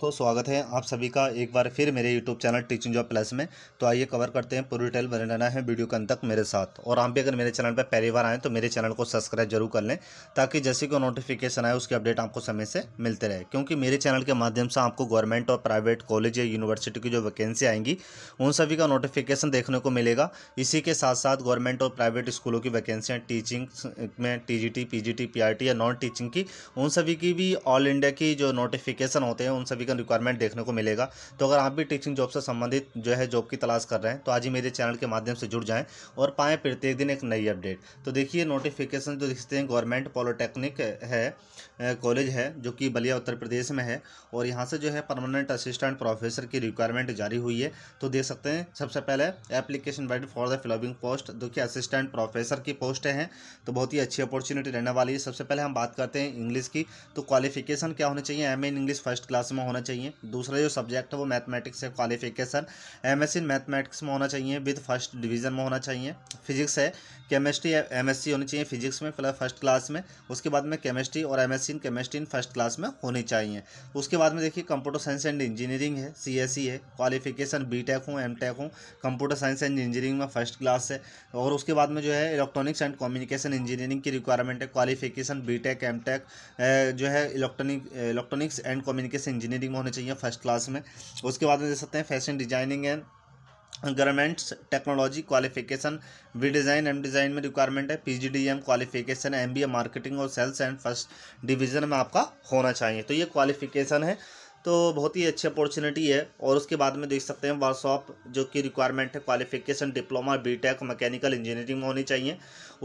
दोस्तों स्वागत है आप सभी का एक बार फिर मेरे YouTube channel teaching job plus में तो आइए कवर करते हैं पूरी डिटेल बने रहना है वीडियो के अंत तक मेरे साथ और आप भी अगर मेरे चैनल पर पहली बार आएँ तो मेरे चैनल को सब्सक्राइब जरूर कर लें ताकि जैसे कोई नोटिफिकेशन आए उसकी अपडेट आपको समय से मिलते रहे क्योंकि मेरे चैनल के माध्यम से आपको गवर्नमेंट और प्राइवेट कॉलेज या यूनिवर्सिटी की जो वैकेंसी आएंगी उन सभी का नोटिफिकेशन देखने को मिलेगा इसी के साथ साथ गवर्नमेंट और प्राइवेट स्कूलों की वैकेंसियाँ टीचिंग में टी जी टी पी या नॉन टीचिंग की उन सभी की भी ऑल इंडिया की जो नोटिफिकेशन होते हैं उन सभी अप्लीकेंट रिक्वायरमेंट देखने को मिलेगा तो अगर आप भी टीचिंग जॉब से संबंधित जो है जॉब की तलाश कर रहे हैं तो आज ही मेरे चैनल के माध्यम से जुड़ जाएँ और पाएँ प्रत्येक दिन एक नई अपडेट तो देखिए नोटिफिकेशन जो दिखते हैं गवर्नमेंट पॉलिटेक्निक है कॉलेज है जो कि बलिया उत्तर प्रदेश में है और यहाँ से जो है परमानेंट असिस्टेंट प्रोफेसर की रिक्वायरमेंट जारी हुई है तो देख सकते हैं सबसे पहले application wide for the following post जो कि असिस्टेंट प्रोफेसर की पोस्ट हैं तो बहुत ही अच्छी अपॉर्चुनिटी रहने वाली है सबसे पहले हम बात करते हैं इंग्लिश की तो क्वालिफिकेशन क्या होनी चाहिए M in English first class में होना होना चाहिए दूसरा जो सब्जेक्ट है वो मैथमेटिक्स है क्वालिफिकेशन एम इन मैथमेटिक्स में होना चाहिए विद फर्स्ट डिवीजन में होना चाहिए फिजिक्स है केमिस्ट्री एम होनी चाहिए फिजिक्स में फिलहाल फर्स्ट क्लास में उसके बाद में केमिस्ट्री और M in chemistry in first class में होनी चाहिए उसके बाद में देखिए कंप्यूटर साइंस एंड इंजीनियरिंग है सी एस सी है क्वालिफिकेशन बी टेक हूँ एम टेक हूँ कंप्यूटर साइंस एंड इंजीनियरिंग में फर्स्ट क्लास है और उसके बाद में जो है इलेक्ट्रॉनिक्स एंड कम्युनिकेशन इंजीनियरिंग की रिक्वायरमेंट है क्वालिफिकेशन बी एम टेक जो है electronic electronics and communication engineering engineering में होने चाहिए फर्स्ट क्लास में उसके बाद में दे सकते हैं fashion designing and governments technology qualification B design M design में रिक्वायरमेंट है P D M qualification M B A marketing और सेल्स एंड फर्स्ट डिवीज़न में आपका होना चाहिए तो ये क्वालिफिकेशन है तो बहुत ही अच्छी अपॉर्चुनिटी है और उसके बाद में देख सकते हैं वर्कशॉप जो कि रिक्वायरमेंट है qualification diploma B tech mechanical engineering में होनी चाहिए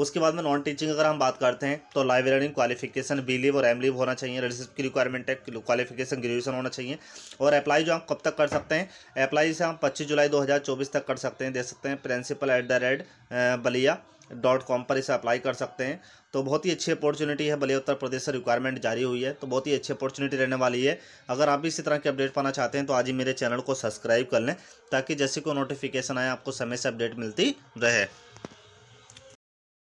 उसके बाद में नॉन टीचिंग अगर हम बात करते हैं तो लाइब्रेरिंग क्वालिफिकेशन बी लिव और एम लिव होना चाहिए रजिस्ट्रेशन की रिक्वायरमेंट है क्वालिफिकेशन ग्रेजुएशन होना चाहिए और अप्लाई जो हम कब तक कर सकते हैं अप्लाई से हम पच्चीस जुलाई दो तक कर सकते हैं देख सकते हैं principal at the rate Ballia dot com पर इसे अप्लाई कर सकते हैं तो बहुत ही अच्छी अपॉर्चुनिटी है भले उत्तर प्रदेश से रिक्वायरमेंट जारी हुई है तो बहुत ही अच्छी अपॉर्चुनिटी रहने वाली है अगर आप भी इसी तरह के अपडेट पाना चाहते हैं तो आज ही मेरे चैनल को सब्सक्राइब कर लें ताकि जैसे कोई नोटिफिकेशन आए आपको समय से अपडेट मिलती रहे